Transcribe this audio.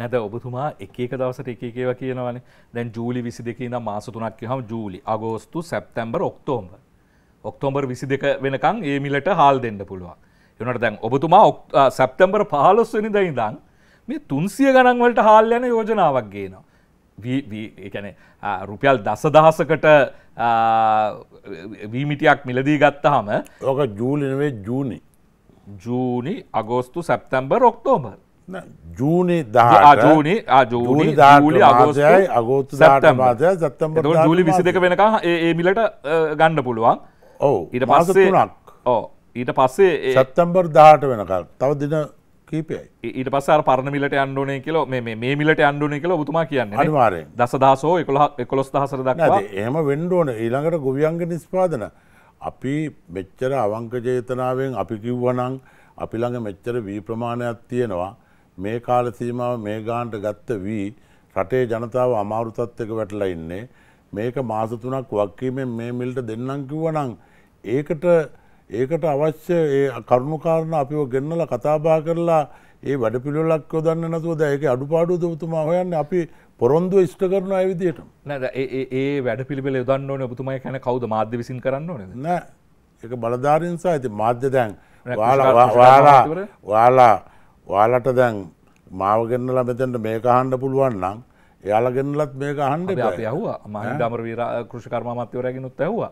නැද ඔබතුමා එක එක දවසට එක එකේවා කියනවනේ දැන් ජූලි 22 ඉඳන් මාස 3ක් කියවම ජූලි අගෝස්තු සැප්තැම්බර් ඔක්තෝබර් ඔක්තෝබර් 22 වෙනකන් ඒ මිලට හාල් දෙන්න පුළුවන් ඒ උනට දැන් ඔබතුමා සැප්තැම්බර් 15 වෙනිදා ඉඳන් මේ 300 ගණන් වලට හාල් යන යෝජනාවක් ගේනවා ඒැන රුපියල් දසදහසකට වීමිටියක් මිලදී ගත්තහම ඕක ජූලිනවේ ජූනි ජූනි අගෝස්තු සැප්තැම්බර් ඔක්තෝබර් ජූනි ජූනි ජූනි ජූලි අගෝස්යයි අගෝතු සටම් පාදය සත්තම් ජූලි විසි දෙක වෙනක ඒ මිලට ගණ්ඩ පුළුවන් ඔවු ඊට පස්සේනක් ඕ ඊට පස්සේ සත්තම්බර් දාට වෙනකල් තව දින කීපයයි ඊට පස පරණ මිලට අන්ඩුවනේ කියල මේ මිලට අන්ඩුවන කියල උතුමා කියන්න අනිවාරය දස දසෝ එකොළ එකොස් දහසර දක් එහම වෙන්ඩෝන ඊළඟට ගොවියන්ග නිස්පාදන අපි මෙච්චර අවංක ජේතනාවෙන් අපි කිව්වනං අපි ළඟ මෙච්චර වී ප්‍රමාණයක් තියෙනවා මේ කාල සීමාව මේ ගාන්ට ගත්ත වී රටේ ජනතාව අමාරුතත්වක වැටලා ඉන්නේ මේක මාස තුනක් වක්කීමෙන් මේ මිල්ට දෙන්නම් කිව්වනම් ඒකට ඒකට අවශ්‍ය ඒ කරුණුකාරණ අපිව ගෙන්නලා කතාබා කරලා ඒ වැඩපිළිවෙලක් යොදන්න නැතුව දැන් ඒකේ අඩුපාඩුද ඔබතුමා හොයන්නේ අපි පොරොන්දු ඉෂ්ට කරන අය විදියට නේද ඒ ඒ වැඩපිළිවෙල යොදන්න ඕනේ ඔබතුමා කියන්නේ කවුද මාධ්‍ය විසින් කරන්න ඕනේද නෑ ඒක බලධාරීන් සහ ඉතින් මාධ්‍ය දැන් ඔයාලා ඔයාලා ඔයාලට දැන් මාව ගෙන්නලා මෙතෙන්ට මේක අහන්න පුළුවන් නම් එයාලා ගෙන්නලත් මේක අහන්ඩ යහවා මහින්දමර වීර කෘෂිකර්මාත්‍යවරයගෙනුත් ඇැවවා.